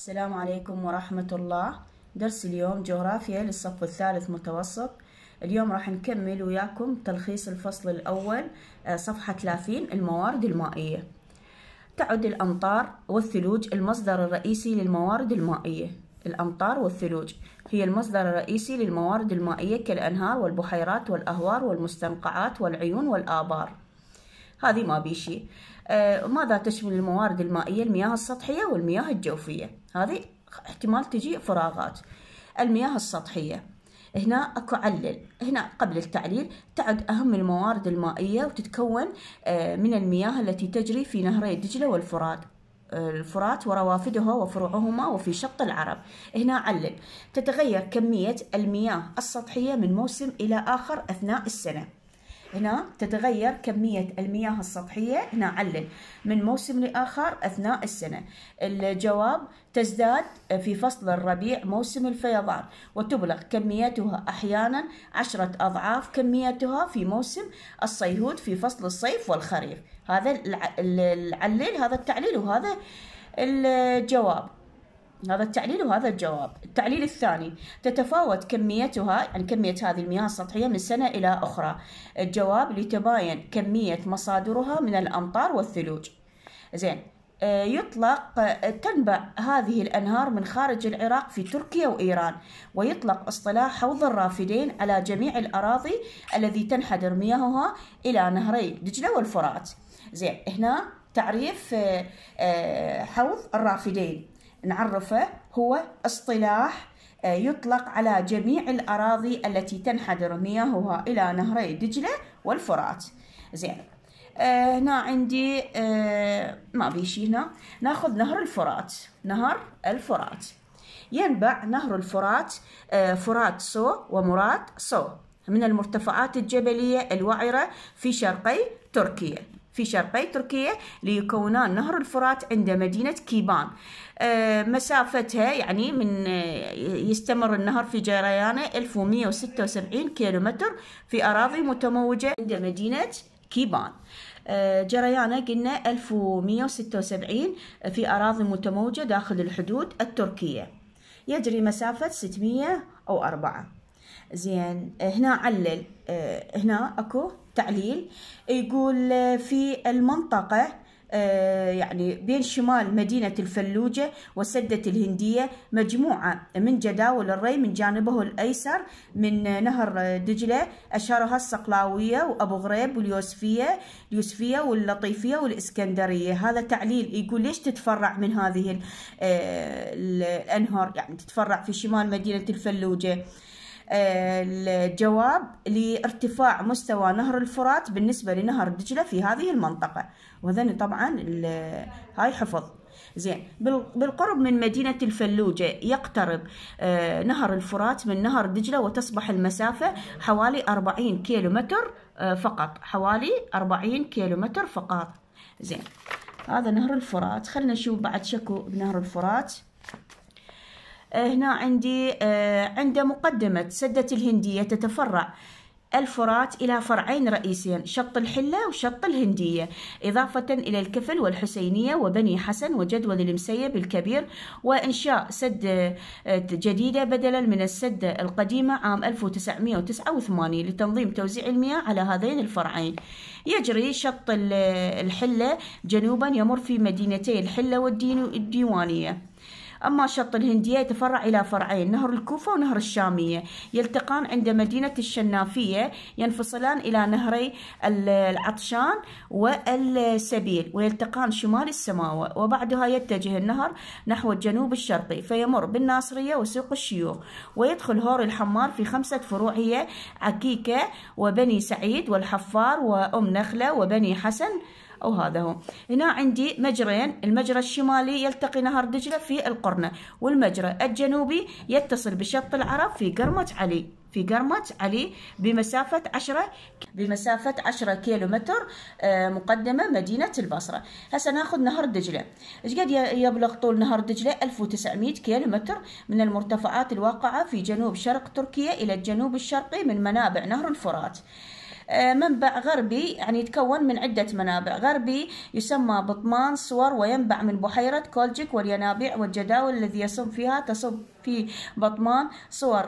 السلام عليكم ورحمة الله درس اليوم جغرافيا للصف الثالث متوسط اليوم راح نكمل وياكم تلخيص الفصل الأول آه، صفحة 30 الموارد المائية تعد الأمطار والثلوج المصدر الرئيسي للموارد المائية الأمطار والثلوج هي المصدر الرئيسي للموارد المائية كالأنهار والبحيرات والأهوار والمستنقعات والعيون والآبار هذه ما بيشي آه، ماذا تشمل الموارد المائية المياه السطحية والمياه الجوفية هذه احتمال تجي فراغات المياه السطحية هنا اكو علل هنا قبل التعليل تعد اهم الموارد المائيه وتتكون آه، من المياه التي تجري في نهري دجله والفرات آه، الفرات وروافدها وفروعهما وفي شط العرب هنا علل تتغير كميه المياه السطحيه من موسم الى اخر اثناء السنه هنا تتغير كمية المياه السطحية هنا علل من موسم لآخر أثناء السنة الجواب تزداد في فصل الربيع موسم الفيضان وتبلغ كميتها أحيانا عشرة أضعاف كميتها في موسم الصيهود في فصل الصيف والخريف هذا العلل هذا التعليل وهذا الجواب هذا التعليل وهذا الجواب التعليل الثاني تتفاوت كميتها يعني كمية هذه المياه السطحية من سنة إلى أخرى الجواب لتباين كمية مصادرها من الأمطار والثلوج زين آه، يطلق آه، تنبع هذه الأنهار من خارج العراق في تركيا وإيران ويطلق اصطلاح حوض الرافدين على جميع الأراضي الذي تنحدر مياهها إلى نهري دجلة والفرات زين هنا تعريف آه، حوض الرافدين نعرفه هو اصطلاح آه، يطلق على جميع الأراضي التي تنحدر مياهها إلى نهري دجلة والفرات زين آه هنا عندي آه ما بيشي هنا ناخذ نهر الفرات نهر الفرات ينبع نهر الفرات آه فرات سو ومرات سو من المرتفعات الجبلية الوعرة في شرقي تركيا في شرقي تركيا ليكونان نهر الفرات عند مدينة كيبان آه، مسافتها يعني من آه، يستمر النهر في جريانه 1176 كيلومتر في أراضي متموجة عند مدينة كيبان آه، جريانه قلنا 1176 في أراضي متموجة داخل الحدود التركية يجري مسافة 600 أو 4 زين هنا علل هنا أكو التعليل يقول آه، في المنطقة آه، يعني بين شمال مدينة الفلوجة وسدة الهندية مجموعة من جداول الري من جانبه الأيسر من نهر دجلة أشهرها الصقلاوية وأبو غريب واليوسفية اليوسفية واللطيفية والإسكندرية هذا تعليل يقول ليش تتفرع من هذه آه، الأنهار يعني تتفرع في شمال مدينة الفلوجة الجواب لارتفاع مستوى نهر الفرات بالنسبة لنهر دجلة في هذه المنطقة وذني طبعا هاي حفظ زين بالقرب من مدينة الفلوجة يقترب آه، نهر الفرات من نهر دجلة وتصبح المسافة حوالي 40 كيلومتر آه، فقط حوالي 40 كيلومتر فقط زين هذا نهر الفرات خلنا نشوف بعد شكو بنهر الفرات آه، هنا عندي آه، عند مقدمة سدة الهندية تتفرع الفرات إلى فرعين رئيسيين شط الحلة وشط الهندية إضافة إلى الكفل والحسينية وبني حسن وجدول المسيب الكبير وإنشاء سد آه، جديدة بدلا من السد القديمة عام 1989 لتنظيم توزيع المياه على هذين الفرعين يجري شط الحلة جنوبا يمر في مدينتي الحلة والديوانية أما الشط الهندية يتفرع إلى فرعين نهر الكوفة ونهر الشامية يلتقان عند مدينة الشنافية ينفصلان إلى نهري العطشان والسبيل ويلتقان شمال السماوة وبعدها يتجه النهر نحو الجنوب الشرقي فيمر بالناصرية وسوق الشيوخ ويدخل هور الحمار في خمسة فروع هي عكيكة وبني سعيد والحفار وأم نخلة وبني حسن أو هذا هو هنا عندي مجرين المجرى الشمالي يلتقي نهر دجلة في القرنة والمجرى الجنوبي يتصل بشط العرب في قرمة علي في قرمة علي بمسافة 10 بمسافة 10 كيلومتر آه، مقدمة مدينة البصرة هسه ناخذ نهر دجلة ايش قد يبلغ طول نهر دجلة 1900 كيلومتر من المرتفعات الواقعة في جنوب شرق تركيا إلى الجنوب الشرقي من منابع نهر الفرات آه، منبع غربي يعني يتكون من عدة منابع غربي يسمى بطمان صور وينبع من بحيرة كولجك والينابيع والجداول الذي يصب فيها تصب في بطمان صور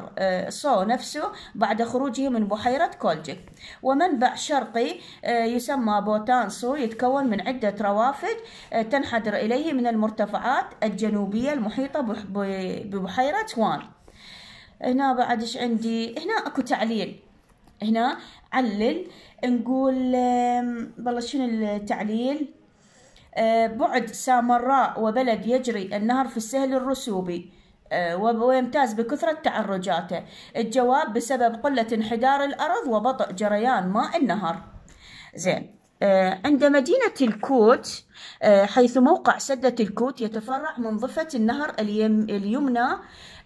صو آه، نفسه بعد خروجه من بحيرة كولجك ومنبع شرقي آه، يسمى بوتانسو يتكون من عدة روافد تنحدر إليه من المرتفعات الجنوبية المحيطة ببحيرة وان هنا بعد ايش عندي هنا اكو تعليل هنا علل نقول والله شنو التعليل آه، بعد سامراء وبلد يجري النهر في السهل الرسوبي آه، ويمتاز بكثرة تعرجاته الجواب بسبب قلة انحدار الأرض وبطء جريان ماء النهر زين آه، عند مدينة الكوت حيث موقع سدة الكوت يتفرع من ضفة النهر اليمنى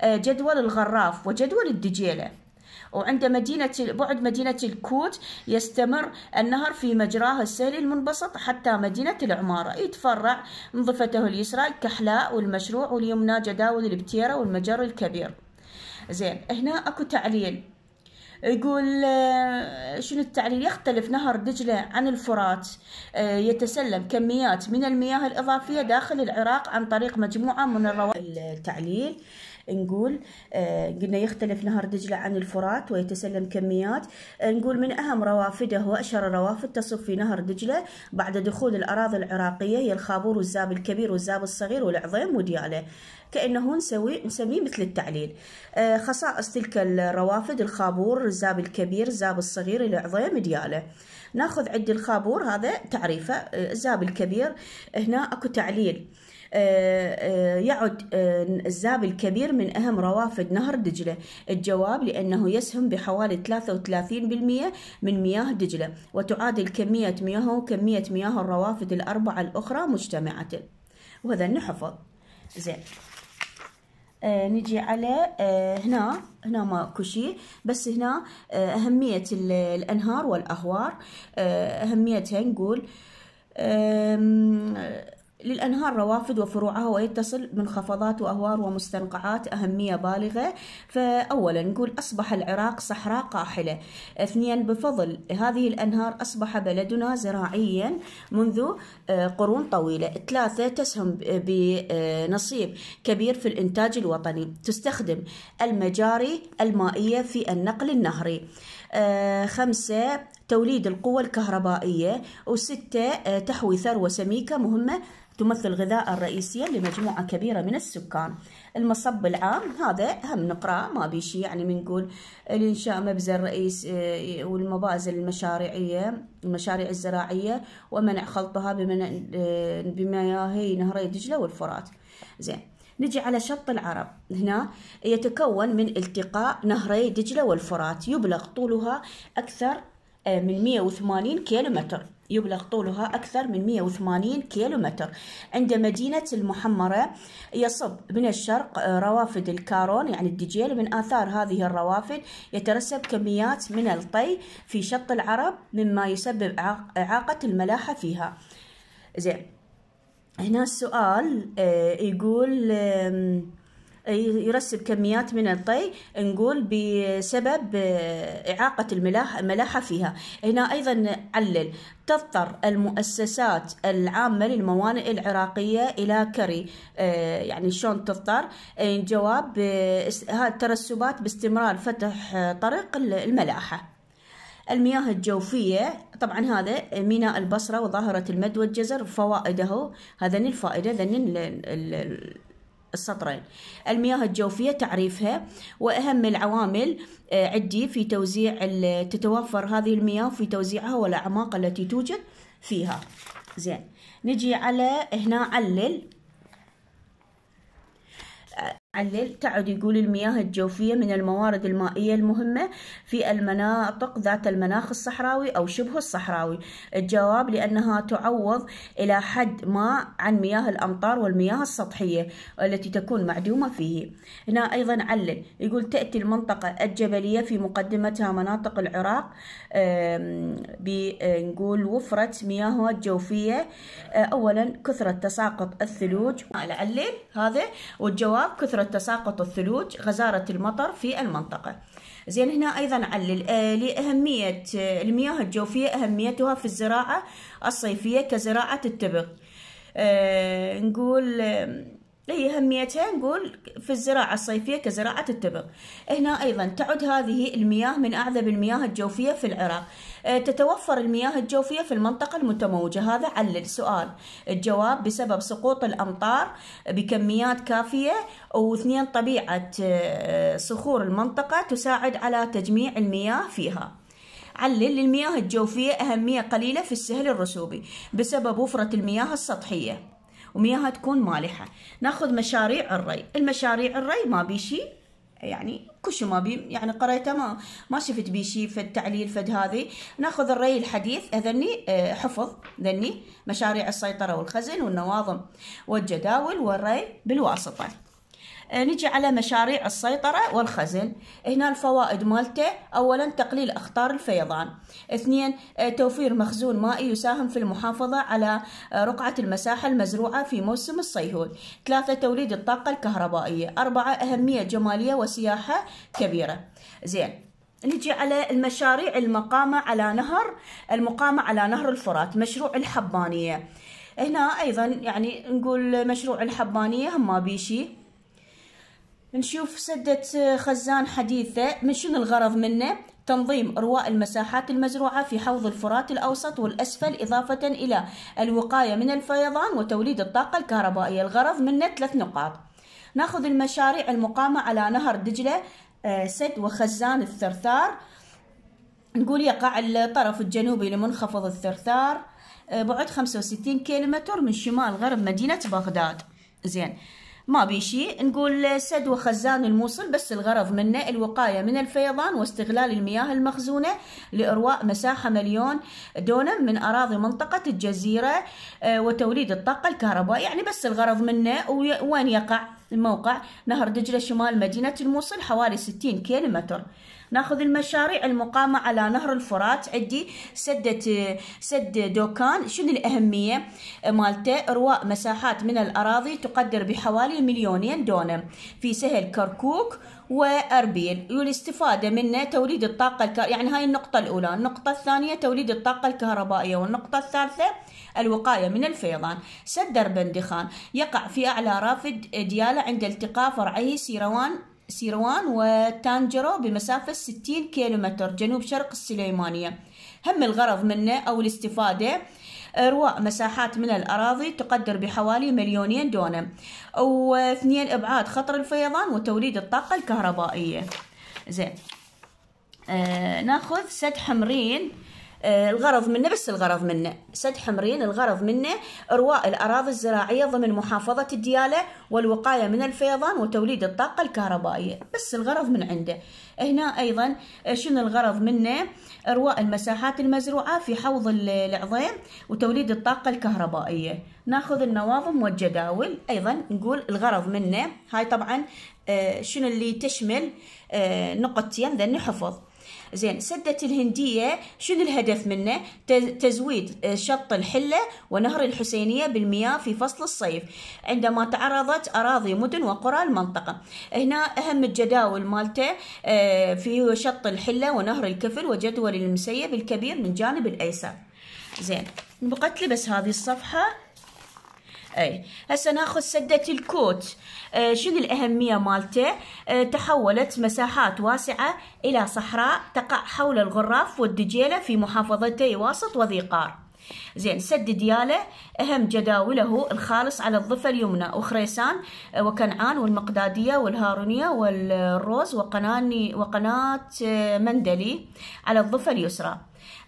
جدول الغراف وجدول الدجيلة وعند مدينة بعد مدينة الكوت يستمر النهر في مجراه السهل المنبسط حتى مدينة العمارة يتفرع من ضفته اليسرى الكحلاء والمشروع واليمنى جداول البتيرة والمجر الكبير زين هنا اكو تعليل يقول آه، شنو التعليل يختلف نهر دجلة عن الفرات آه، يتسلم كميات من المياه الإضافية داخل العراق عن طريق مجموعة من الروابط التعليل نقول آه، قلنا يختلف نهر دجلة عن الفرات ويتسلم كميات آه، نقول من أهم روافده وأشهر الروافد تصب في نهر دجلة بعد دخول الأراضي العراقية هي الخابور والزاب الكبير والزاب الصغير والعظيم وديالة كأنه نسوي نسميه مثل التعليل آه، خصائص تلك الروافد الخابور الزاب الكبير الزاب الصغير العظيم دياله ناخذ عد الخابور هذا تعريفه الزاب الكبير هنا اكو تعليل آه، آه، يعد آه، الزاب الكبير من أهم روافد نهر دجلة الجواب لأنه يسهم بحوالي 33% من مياه دجلة وتعادل كمية مياهه وكمية مياه الروافد الأربعة الأخرى مجتمعة وهذا نحفظ زين آه نجي على آه هنا هنا ماكو شيء بس هنا آه أهمية الأنهار والأهوار أهميتها نقول للأنهار روافد وفروعها ويتصل منخفضات وأهوار ومستنقعات أهمية بالغة فأولا نقول أصبح العراق صحراء قاحلة اثنيا بفضل هذه الأنهار أصبح بلدنا زراعيا منذ آه، قرون طويلة ثلاثة تسهم بنصيب آه، كبير في الإنتاج الوطني تستخدم المجاري المائية في النقل النهري آه، خمسة توليد القوة الكهربائية وستة آه، تحوي ثروة سميكة مهمة تمثل غذاء رئيسيا لمجموعة كبيرة من السكان المصب العام هذا هم نقرأ ما بيشي يعني منقول الإنشاء مبزى رئيس آه، والمبازل المشاريعية المشاريع الزراعية ومنع خلطها آه، بمياهي نهري دجلة والفرات زين نجي على شط العرب هنا يتكون من التقاء نهري دجلة والفرات يبلغ طولها أكثر من 180 كيلومتر يبلغ طولها أكثر من 180 كيلومتر عند مدينة المحمرة يصب من الشرق آه، روافد الكارون يعني الدجيل من آثار هذه الروافد يترسب كميات من الطي في شط العرب مما يسبب إعاقة الملاحة فيها زين هنا السؤال آه، يقول يرسب كميات من الطي نقول بسبب آه، إعاقة الملاحة فيها هنا أيضا علل تضطر المؤسسات العامة للموانئ العراقية إلى كري آه، يعني شلون تضطر آه، جواب الترسبات باستمرار فتح طريق الملاحة المياه الجوفية طبعا هذا ميناء البصرة وظاهرة المد والجزر فوائده هذا الفائدة ذن السطرين المياه الجوفية تعريفها وأهم العوامل آه، عدي في توزيع تتوفر هذه المياه في توزيعها والأعماق التي توجد فيها زين نجي على هنا علل علل تعد يقول المياه الجوفية من الموارد المائية المهمة في المناطق ذات المناخ الصحراوي أو شبه الصحراوي الجواب لأنها تعوض إلى حد ما عن مياه الأمطار والمياه السطحية التي تكون معدومة فيه هنا أيضا علل يقول تأتي المنطقة الجبلية في مقدمتها مناطق العراق بنقول وفرة مياه الجوفية آه، أولا كثرة تساقط الثلوج علل هذا والجواب كثرة تساقط الثلوج غزارة المطر في المنطقة زين هنا أيضا علل لأهمية المياه الجوفية أهميتها في الزراعة الصيفية كزراعة التبغ آه، نقول لي إيه، أهميتها نقول في الزراعة الصيفية كزراعة التبغ هنا أيضا تعد هذه المياه من أعذب المياه الجوفية في العراق إيه، تتوفر المياه الجوفية في المنطقة المتموجة هذا علل السؤال الجواب بسبب سقوط الأمطار بكميات كافية واثنين طبيعة إيه، صخور المنطقة تساعد على تجميع المياه فيها علل للمياه الجوفية أهمية قليلة في السهل الرسوبي بسبب وفرة المياه السطحية ومياها تكون مالحه ناخذ مشاريع الري المشاريع الري ما بيشي يعني كل شيء ما بي يعني قريته ما ما شفت بيه شيء في التعليل فد هذه ناخذ الري الحديث هذني آه، حفظ ذني مشاريع السيطره والخزن والنواظم والجداول والري بالواسطه آه، نجي على مشاريع السيطرة والخزن هنا الفوائد مالته أولا تقليل أخطار الفيضان اثنين آه، توفير مخزون مائي يساهم في المحافظة على آه، رقعة المساحة المزروعة في موسم الصيهول ثلاثة توليد الطاقة الكهربائية أربعة أهمية جمالية وسياحة كبيرة زين نجي على المشاريع المقامة على نهر المقامة على نهر الفرات مشروع الحبانية هنا أيضا يعني نقول مشروع الحبانية هم بيشي نشوف سدة آه، خزان حديثة من شنو الغرض منه تنظيم رواء المساحات المزروعة في حوض الفرات الأوسط والأسفل إضافة إلى الوقاية من الفيضان وتوليد الطاقة الكهربائية الغرض منه ثلاث نقاط ناخذ المشاريع المقامة على نهر دجلة آه، سد وخزان الثرثار نقول يقع الطرف الجنوبي لمنخفض الثرثار آه، بعد 65 كيلومتر من شمال غرب مدينة بغداد زين ما بيشي نقول سد وخزان الموصل بس الغرض منه الوقاية من الفيضان واستغلال المياه المخزونة لإرواء مساحة مليون دونم من أراضي منطقة الجزيرة آه، وتوليد الطاقة الكهربائية يعني بس الغرض منه وين يقع الموقع نهر دجلة شمال مدينة الموصل حوالي 60 كيلومتر ناخذ المشاريع المقامة على نهر الفرات عندي سدة سد دوكان شنو الأهمية مالته إرواء مساحات من الأراضي تقدر بحوالي مليونين دونم في سهل كركوك واربيل والاستفاده منه توليد الطاقه الكهربائية يعني هاي النقطه الاولى النقطه الثانيه توليد الطاقه الكهربائيه والنقطه الثالثه الوقايه من الفيضان سد دربندخان يقع في اعلى رافد دياله عند التقاء فرعيه سيروان سيروان وتانجرو بمسافة 60 كيلومتر جنوب شرق السليمانية هم الغرض منه أو الاستفادة رواء مساحات من الأراضي تقدر بحوالي مليونين دونم واثنين إبعاد خطر الفيضان وتوليد الطاقة الكهربائية زين آه ناخذ سد حمرين آه، الغرض منه بس الغرض منه سد حمرين الغرض منه إرواء الأراضي الزراعية ضمن محافظة الديالة والوقاية من الفيضان وتوليد الطاقة الكهربائية بس الغرض من عنده هنا أيضا آه، شنو الغرض منه إرواء المساحات المزروعة في حوض العظيم وتوليد الطاقة الكهربائية ناخذ النواظم والجداول أيضا نقول الغرض منه هاي طبعا آه، شنو اللي تشمل نقطتين ذني حفظ زين سدة الهندية شنو الهدف منه تزويد آه، شط الحلة ونهر الحسينية بالمياه في فصل الصيف عندما تعرضت أراضي مدن وقرى المنطقة هنا أهم الجداول مالته آه، في شط الحلة ونهر الكفل وجدول المسيب الكبير من جانب الأيسر زين بقتلي بس هذه الصفحة اي هسه ناخذ سده الكوت آه شنو الاهميه مالته آه تحولت مساحات واسعه الى صحراء تقع حول الغراف والدجيله في محافظتي واسط وذيقار زين سد دياله أهم جداوله الخالص على الضفة اليمنى وخريسان إيه، وكنعان والمقدادية والهارونية والروز وقناني وقناة إيه، مندلي على الضفة اليسرى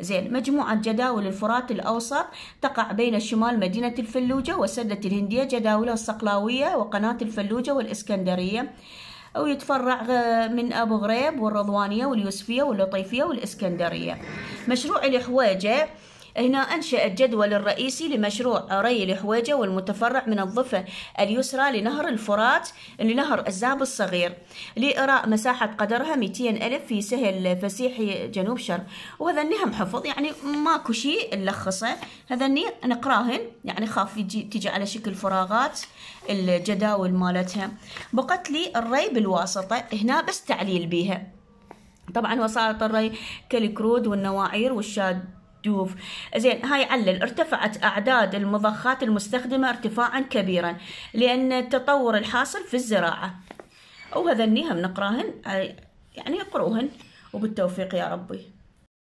زين مجموعة جداول الفرات الأوسط تقع بين شمال مدينة الفلوجة وسدة الهندية جداولها الصقلاوية وقناة الفلوجة والإسكندرية أو يتفرع آه، من أبو غريب والرضوانية واليوسفية واللطيفية والإسكندرية مشروع الحويجة هنا أنشأ الجدول الرئيسي لمشروع ري الحويجة والمتفرع من الضفة اليسرى لنهر الفرات لنهر الزاب الصغير لإراء مساحة قدرها 200 ألف في سهل فسيحي جنوب شرق وهذني هم حفظ يعني ماكو شيء نلخصه هذني نقراهن يعني خاف تجي على شكل فراغات الجداول مالتها بقت لي الري بالواسطة هنا بس تعليل بيها طبعا وسائط الري كالكرود والنواعير والشاد محذوف زين هاي علل ارتفعت أعداد المضخات المستخدمة ارتفاعا كبيرا لأن التطور الحاصل في الزراعة وهذا النهم نقراهن يعني اقروهن وبالتوفيق يا ربي